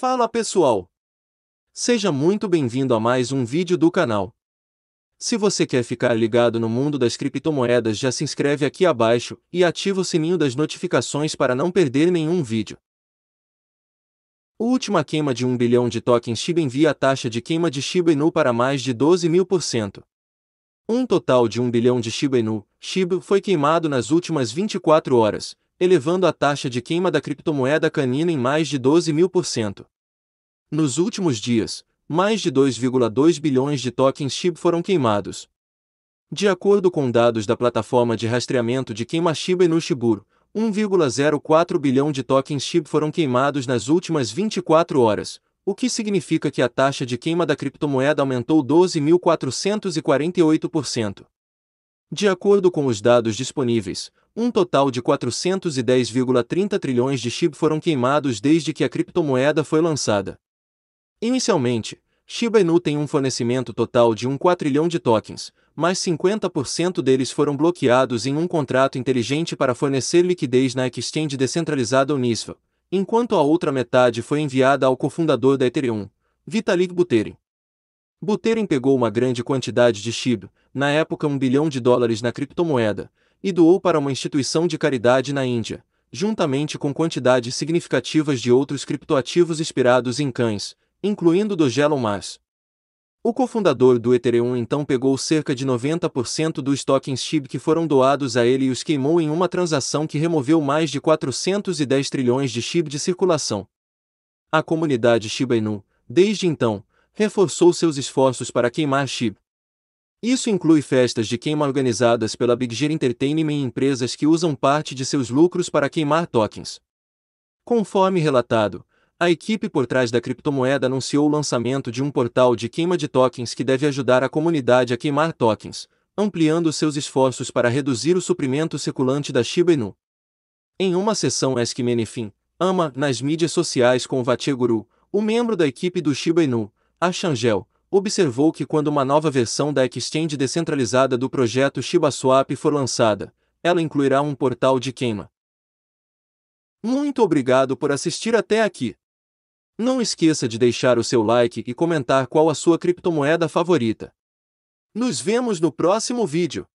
Fala pessoal! Seja muito bem-vindo a mais um vídeo do canal. Se você quer ficar ligado no mundo das criptomoedas já se inscreve aqui abaixo e ativa o sininho das notificações para não perder nenhum vídeo. A última queima de 1 bilhão de tokens Shiba envia a taxa de queima de Shiba Inu para mais de 12 mil por cento. Um total de 1 bilhão de Shiba Inu, Shiba, foi queimado nas últimas 24 horas, elevando a taxa de queima da criptomoeda canina em mais de 12 mil por cento. Nos últimos dias, mais de 2,2 bilhões de tokens SHIB foram queimados. De acordo com dados da plataforma de rastreamento de queima Shiba Inu Shiburo, 1,04 bilhão de tokens SHIB foram queimados nas últimas 24 horas, o que significa que a taxa de queima da criptomoeda aumentou 12.448%. De acordo com os dados disponíveis, um total de 410,30 trilhões de SHIB foram queimados desde que a criptomoeda foi lançada. Inicialmente, Shiba Inu tem um fornecimento total de 1 um 4 trilhão de tokens, mas 50% deles foram bloqueados em um contrato inteligente para fornecer liquidez na exchange descentralizada Uniswap, enquanto a outra metade foi enviada ao cofundador da Ethereum, Vitalik Buterin. Buterin pegou uma grande quantidade de shib, na época um bilhão de dólares na criptomoeda, e doou para uma instituição de caridade na Índia, juntamente com quantidades significativas de outros criptoativos inspirados em cães, incluindo do Gelon Mars. O cofundador do Ethereum então pegou cerca de 90% dos tokens SHIB que foram doados a ele e os queimou em uma transação que removeu mais de 410 trilhões de SHIB de circulação. A comunidade Shiba Inu, desde então, reforçou seus esforços para queimar chip. Isso inclui festas de queima organizadas pela Big Gear Entertainment e empresas que usam parte de seus lucros para queimar tokens. Conforme relatado, a equipe por trás da criptomoeda anunciou o lançamento de um portal de queima de tokens que deve ajudar a comunidade a queimar tokens, ampliando seus esforços para reduzir o suprimento circulante da Shiba Inu. Em uma sessão Ask Menefin, Ama, nas mídias sociais com Vatiguru, o membro da equipe do Shiba Inu, a Changel observou que quando uma nova versão da exchange descentralizada do projeto ShibaSwap for lançada, ela incluirá um portal de queima. Muito obrigado por assistir até aqui. Não esqueça de deixar o seu like e comentar qual a sua criptomoeda favorita. Nos vemos no próximo vídeo.